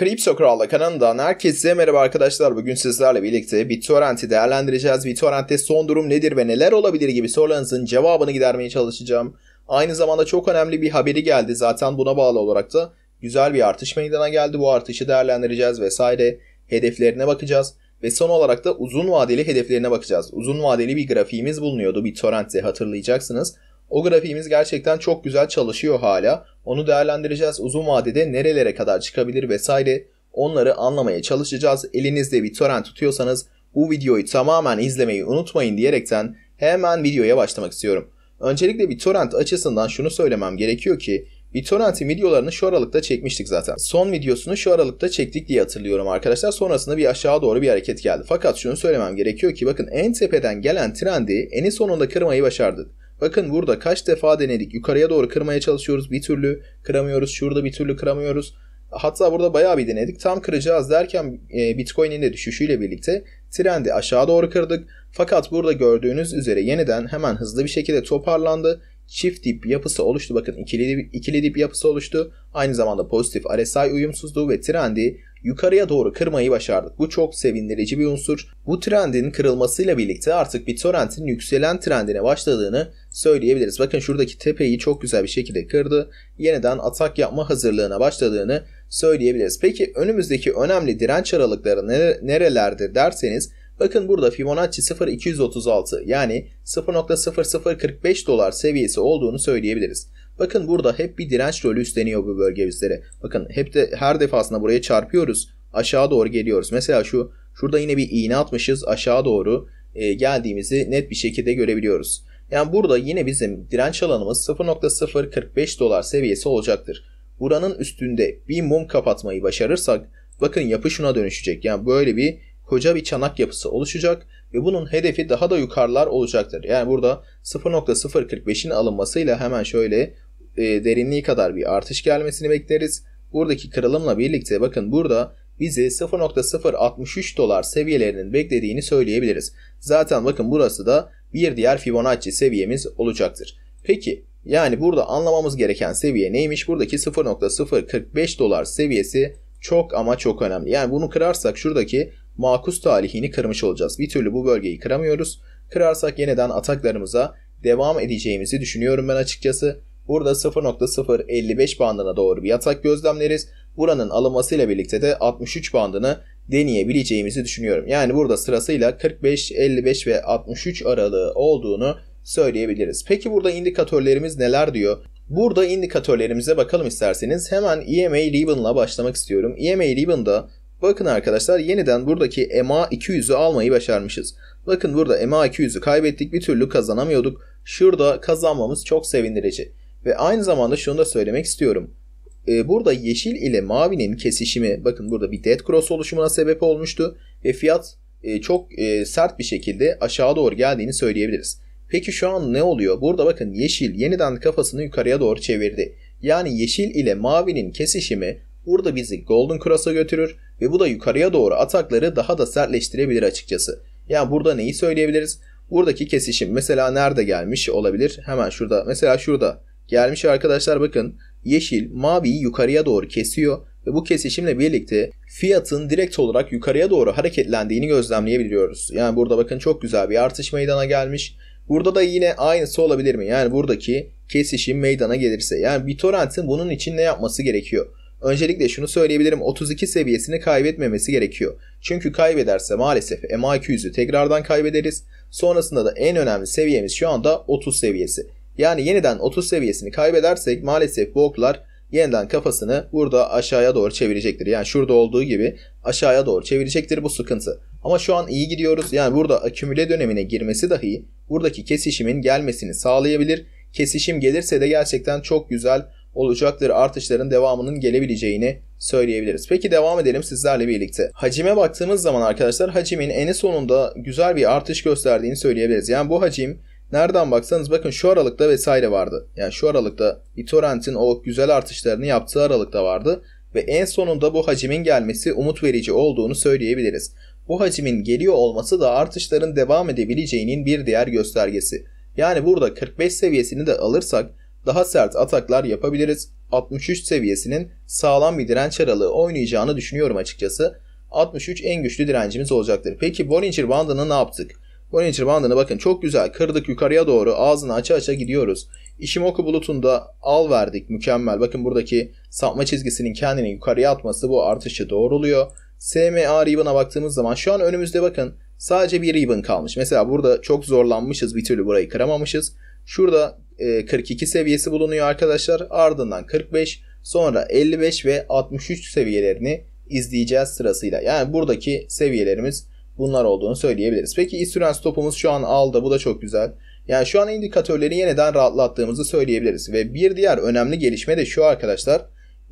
Kripto Kral'la kanalından herkese merhaba arkadaşlar. Bugün sizlerle birlikte BitTorrent'i değerlendireceğiz. BitTorrent'te son durum nedir ve neler olabilir gibi sorularınızın cevabını gidermeye çalışacağım. Aynı zamanda çok önemli bir haberi geldi. Zaten buna bağlı olarak da güzel bir artış meydana geldi. Bu artışı değerlendireceğiz vesaire. Hedeflerine bakacağız. Ve son olarak da uzun vadeli hedeflerine bakacağız. Uzun vadeli bir grafiğimiz bulunuyordu BitTorrent'te hatırlayacaksınız. O grafiğimiz gerçekten çok güzel çalışıyor hala. Onu değerlendireceğiz. Uzun vadede nerelere kadar çıkabilir vesaire onları anlamaya çalışacağız. Elinizde bir torrent tutuyorsanız bu videoyu tamamen izlemeyi unutmayın diyerekten hemen videoya başlamak istiyorum. Öncelikle bir torrent açısından şunu söylemem gerekiyor ki BitTorrent'in videolarını şu aralıkta çekmiştik zaten. Son videosunu şu aralıkta çektik diye hatırlıyorum arkadaşlar. Sonrasında bir aşağı doğru bir hareket geldi. Fakat şunu söylemem gerekiyor ki bakın en tepeden gelen trendi en sonunda kırmayı başardı. Bakın burada kaç defa denedik. Yukarıya doğru kırmaya çalışıyoruz. Bir türlü kıramıyoruz. Şurada bir türlü kıramıyoruz. Hatta burada bayağı bir denedik. Tam kıracağız derken e, Bitcoin'in de düşüşüyle birlikte trendi aşağı doğru kırdık. Fakat burada gördüğünüz üzere yeniden hemen hızlı bir şekilde toparlandı. Çift dip yapısı oluştu. Bakın ikili, ikili dip yapısı oluştu. Aynı zamanda pozitif RSI uyumsuzluğu ve trendi yukarıya doğru kırmayı başardık. Bu çok sevindirici bir unsur. Bu trendin kırılmasıyla birlikte artık BitTorrent'in yükselen trendine başladığını söyleyebiliriz. Bakın şuradaki tepeyi çok güzel bir şekilde kırdı. Yeniden atak yapma hazırlığına başladığını söyleyebiliriz. Peki önümüzdeki önemli direnç aralıkları nerelerdir derseniz Bakın burada Fibonacci 0.236 yani 0.0045 dolar seviyesi olduğunu söyleyebiliriz. Bakın burada hep bir direnç rolü üstleniyor bu bölge bizlere. Bakın hep de her defasında buraya çarpıyoruz. Aşağı doğru geliyoruz. Mesela şu şurada yine bir iğne atmışız aşağı doğru e, geldiğimizi net bir şekilde görebiliyoruz. Yani burada yine bizim direnç alanımız 0.045 dolar seviyesi olacaktır. Buranın üstünde bir mum kapatmayı başarırsak bakın yapı şuna dönüşecek. Yani böyle bir koca bir çanak yapısı oluşacak ve bunun hedefi daha da yukarılar olacaktır. Yani burada 0.045'in alınmasıyla hemen şöyle e, derinliği kadar bir artış gelmesini bekleriz. Buradaki kırılımla birlikte bakın burada bizi 0.063 dolar seviyelerinin beklediğini söyleyebiliriz. Zaten bakın burası da bir diğer Fibonacci seviyemiz olacaktır. Peki yani burada anlamamız gereken seviye neymiş? Buradaki 0.045 dolar seviyesi çok ama çok önemli. Yani bunu kırarsak şuradaki makus talihini kırmış olacağız. Bir türlü bu bölgeyi kıramıyoruz. Kırarsak yeniden ataklarımıza devam edeceğimizi düşünüyorum ben açıkçası. Burada 0.055 bandına doğru bir yatak gözlemleriz. Buranın alınmasıyla birlikte de 63 bandını deneyebileceğimizi düşünüyorum. Yani burada sırasıyla 45, 55 ve 63 aralığı olduğunu söyleyebiliriz. Peki burada indikatörlerimiz neler diyor? Burada indikatörlerimize bakalım isterseniz. Hemen EMA Ribbon'la başlamak istiyorum. EMA Ribbon'da bakın arkadaşlar yeniden buradaki EMA 200'ü almayı başarmışız. Bakın burada EMA 200'ü kaybettik bir türlü kazanamıyorduk. Şurada kazanmamız çok sevindirici. Ve aynı zamanda şunu da söylemek istiyorum. Ee, burada yeşil ile mavinin kesişimi bakın burada bir dead cross oluşumuna sebep olmuştu. Ve fiyat e, çok e, sert bir şekilde aşağı doğru geldiğini söyleyebiliriz. Peki şu an ne oluyor? Burada bakın yeşil yeniden kafasını yukarıya doğru çevirdi. Yani yeşil ile mavinin kesişimi burada bizi Golden Cross'a götürür ve bu da yukarıya doğru atakları daha da sertleştirebilir açıkçası. Yani burada neyi söyleyebiliriz? Buradaki kesişim mesela nerede gelmiş olabilir? Hemen şurada mesela şurada Gelmiş arkadaşlar bakın yeşil maviyi yukarıya doğru kesiyor ve bu kesişimle birlikte fiyatın direkt olarak yukarıya doğru hareketlendiğini gözlemleyebiliyoruz. Yani burada bakın çok güzel bir artış meydana gelmiş. Burada da yine aynısı olabilir mi? Yani buradaki kesişim meydana gelirse. Yani BitTorrent'in bunun için ne yapması gerekiyor? Öncelikle şunu söyleyebilirim 32 seviyesini kaybetmemesi gerekiyor. Çünkü kaybederse maalesef MA200'ü tekrardan kaybederiz. Sonrasında da en önemli seviyemiz şu anda 30 seviyesi. Yani yeniden 30 seviyesini kaybedersek maalesef bu oklar yeniden kafasını burada aşağıya doğru çevirecektir. Yani şurada olduğu gibi aşağıya doğru çevirecektir bu sıkıntı. Ama şu an iyi gidiyoruz. Yani burada akümüle dönemine girmesi dahi buradaki kesişimin gelmesini sağlayabilir. Kesişim gelirse de gerçekten çok güzel olacaktır. Artışların devamının gelebileceğini söyleyebiliriz. Peki devam edelim sizlerle birlikte. Hacime baktığımız zaman arkadaşlar hacimin en sonunda güzel bir artış gösterdiğini söyleyebiliriz. Yani bu hacim Nereden baksanız bakın şu aralıkta vesaire vardı. Yani şu aralıkta BitTorrent'in o güzel artışlarını yaptığı aralıkta vardı. Ve en sonunda bu hacimin gelmesi umut verici olduğunu söyleyebiliriz. Bu hacimin geliyor olması da artışların devam edebileceğinin bir diğer göstergesi. Yani burada 45 seviyesini de alırsak daha sert ataklar yapabiliriz. 63 seviyesinin sağlam bir direnç aralığı oynayacağını düşünüyorum açıkçası. 63 en güçlü direncimiz olacaktır. Peki Bollinger Bandını ne yaptık? Voyager bandını bakın çok güzel kırdık yukarıya doğru ağzını aça aça gidiyoruz. Ishimoku bulutunda al verdik mükemmel. Bakın buradaki sapma çizgisinin kendini yukarıya atması bu artışı doğruluyor. SMA ribbon'a baktığımız zaman şu an önümüzde bakın sadece bir ribbon kalmış. Mesela burada çok zorlanmışız bir türlü burayı kıramamışız. Şurada 42 e, seviyesi bulunuyor arkadaşlar. Ardından 45 sonra 55 ve 63 seviyelerini izleyeceğiz sırasıyla. Yani buradaki seviyelerimiz bunlar olduğunu söyleyebiliriz. Peki iş süren stopumuz şu an aldı. Bu da çok güzel. Yani şu an indikatörleri yeniden rahatlattığımızı söyleyebiliriz. Ve bir diğer önemli gelişme de şu arkadaşlar.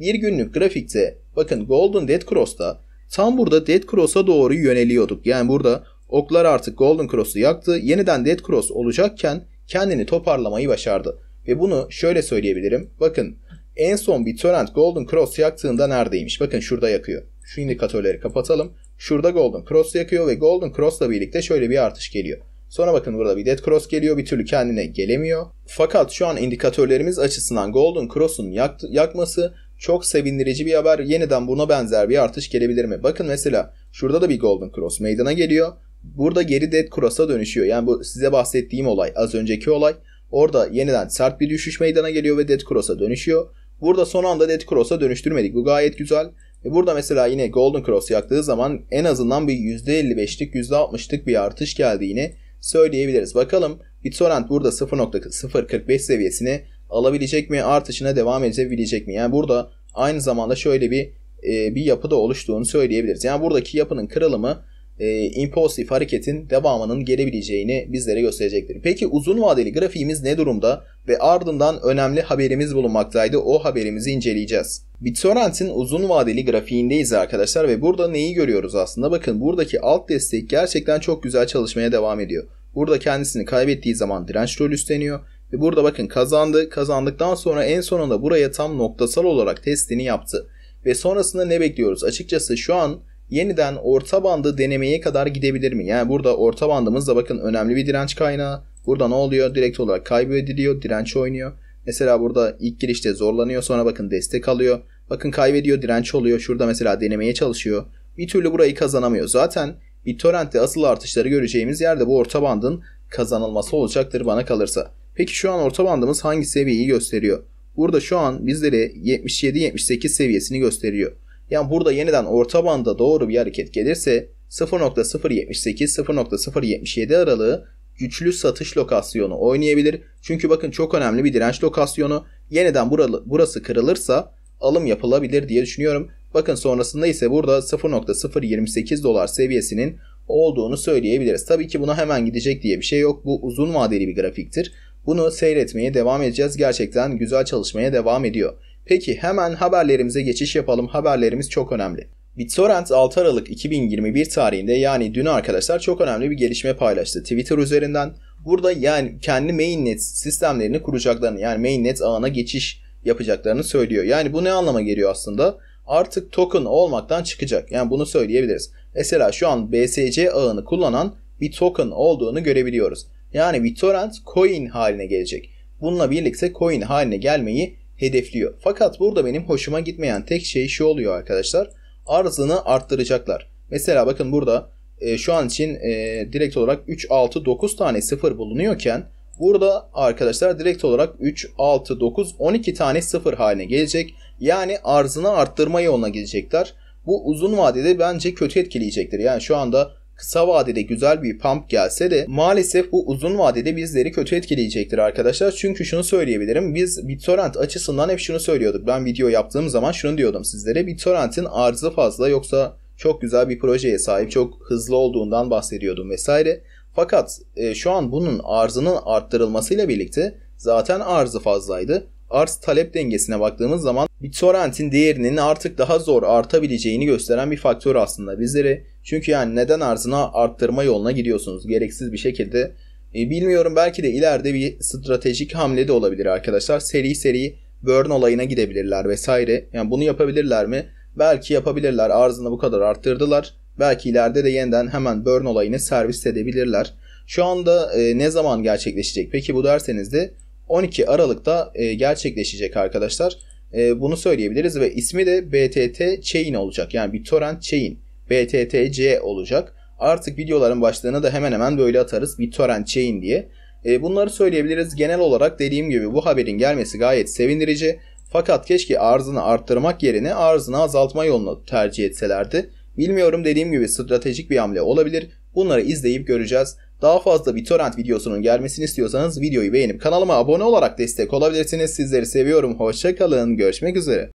Bir günlük grafikte bakın Golden Dead Cross'ta tam burada Dead Cross'a doğru yöneliyorduk. Yani burada oklar artık Golden Cross'u yaktı. Yeniden Dead Cross olacakken kendini toparlamayı başardı. Ve bunu şöyle söyleyebilirim. Bakın en son bir torrent Golden Cross yaktığında neredeymiş? Bakın şurada yakıyor. Şu indikatörleri kapatalım. Şurada Golden Cross yakıyor ve Golden Cross'la birlikte şöyle bir artış geliyor. Sonra bakın burada bir Dead Cross geliyor bir türlü kendine gelemiyor. Fakat şu an indikatörlerimiz açısından Golden Cross'un yakması çok sevindirici bir haber. Yeniden buna benzer bir artış gelebilir mi? Bakın mesela şurada da bir Golden Cross meydana geliyor. Burada geri Dead Cross'a dönüşüyor. Yani bu size bahsettiğim olay az önceki olay. Orada yeniden sert bir düşüş meydana geliyor ve Dead Cross'a dönüşüyor. Burada son anda Dead Cross'a dönüştürmedik. Bu gayet güzel. E burada mesela yine Golden Cross yaktığı zaman en azından bir %55'lik %60'lık bir artış geldiğini söyleyebiliriz. Bakalım BitTorrent burada 0.045 seviyesini alabilecek mi? Artışına devam edebilecek mi? Yani burada aynı zamanda şöyle bir e, bir yapıda oluştuğunu söyleyebiliriz. Yani buradaki yapının kırılımı e, impulsif hareketin devamının gelebileceğini bizlere gösterecektir. Peki uzun vadeli grafiğimiz ne durumda ve ardından önemli haberimiz bulunmaktaydı. O haberimizi inceleyeceğiz. BitTorrent'in uzun vadeli grafiğindeyiz arkadaşlar ve burada neyi görüyoruz aslında? Bakın buradaki alt destek gerçekten çok güzel çalışmaya devam ediyor. Burada kendisini kaybettiği zaman direnç rol üstleniyor ve burada bakın kazandı. Kazandıktan sonra en sonunda buraya tam noktasal olarak testini yaptı. Ve sonrasında ne bekliyoruz? Açıkçası şu an yeniden orta bandı denemeye kadar gidebilir mi? Yani burada orta bandımız da bakın önemli bir direnç kaynağı. Burada ne oluyor? Direkt olarak kaybediliyor, direnç oynuyor. Mesela burada ilk girişte zorlanıyor sonra bakın destek alıyor. Bakın kaybediyor, direnç oluyor. Şurada mesela denemeye çalışıyor. Bir türlü burayı kazanamıyor. Zaten BitTorrent'te asıl artışları göreceğimiz yerde bu orta bandın kazanılması olacaktır bana kalırsa. Peki şu an orta bandımız hangi seviyeyi gösteriyor? Burada şu an bizlere 77-78 seviyesini gösteriyor. Yani burada yeniden orta banda doğru bir hareket gelirse 0.078-0.077 aralığı güçlü satış lokasyonu oynayabilir. Çünkü bakın çok önemli bir direnç lokasyonu. Yeniden buralı, burası kırılırsa alım yapılabilir diye düşünüyorum. Bakın sonrasında ise burada 0.028 dolar seviyesinin olduğunu söyleyebiliriz. Tabii ki buna hemen gidecek diye bir şey yok. Bu uzun vadeli bir grafiktir. Bunu seyretmeye devam edeceğiz. Gerçekten güzel çalışmaya devam ediyor. Peki hemen haberlerimize geçiş yapalım. Haberlerimiz çok önemli. BitTorrent 6 Aralık 2021 tarihinde yani dün arkadaşlar çok önemli bir gelişme paylaştı Twitter üzerinden. Burada yani kendi mainnet sistemlerini kuracaklarını yani mainnet ağına geçiş yapacaklarını söylüyor. Yani bu ne anlama geliyor aslında? Artık token olmaktan çıkacak. Yani bunu söyleyebiliriz. Mesela şu an BSC ağını kullanan bir token olduğunu görebiliyoruz. Yani BitTorrent coin haline gelecek. Bununla birlikte coin haline gelmeyi hedefliyor. Fakat burada benim hoşuma gitmeyen tek şey şu oluyor arkadaşlar. Arzını arttıracaklar. Mesela bakın burada e, şu an için e, direkt olarak 3, 6, 9 tane 0 bulunuyorken burada arkadaşlar direkt olarak 3, 6, 9, 12 tane 0 haline gelecek. Yani arzını arttırma yoluna gidecekler. Bu uzun vadede bence kötü etkileyecektir. Yani şu anda kısa vadede güzel bir pump gelse de maalesef bu uzun vadede bizleri kötü etkileyecektir arkadaşlar. Çünkü şunu söyleyebilirim. Biz BitTorrent açısından hep şunu söylüyorduk. Ben video yaptığım zaman şunu diyordum sizlere. BitTorrent'in arzı fazla yoksa çok güzel bir projeye sahip, çok hızlı olduğundan bahsediyordum vesaire. Fakat e, şu an bunun arzının arttırılmasıyla birlikte zaten arzı fazlaydı arz talep dengesine baktığımız zaman bir değerinin artık daha zor artabileceğini gösteren bir faktör aslında bizlere. Çünkü yani neden arzına arttırma yoluna gidiyorsunuz gereksiz bir şekilde. E, bilmiyorum belki de ileride bir stratejik hamle de olabilir arkadaşlar. Seri seri burn olayına gidebilirler vesaire. Yani bunu yapabilirler mi? Belki yapabilirler. Arzını bu kadar arttırdılar. Belki ileride de yeniden hemen burn olayını servis edebilirler. Şu anda e, ne zaman gerçekleşecek? Peki bu derseniz de 12 Aralık'ta e, gerçekleşecek arkadaşlar. E, bunu söyleyebiliriz ve ismi de BTT Chain olacak. Yani bir torrent chain. BTTC olacak. Artık videoların başlığına da hemen hemen böyle atarız. Bir torrent chain diye. E, bunları söyleyebiliriz. Genel olarak dediğim gibi bu haberin gelmesi gayet sevindirici. Fakat keşke arzını arttırmak yerine arzını azaltma yolunu tercih etselerdi. Bilmiyorum dediğim gibi stratejik bir hamle olabilir. Bunları izleyip göreceğiz. Daha fazla BitTorrent videosunun gelmesini istiyorsanız videoyu beğenip kanalıma abone olarak destek olabilirsiniz. Sizleri seviyorum. Hoşçakalın. Görüşmek üzere.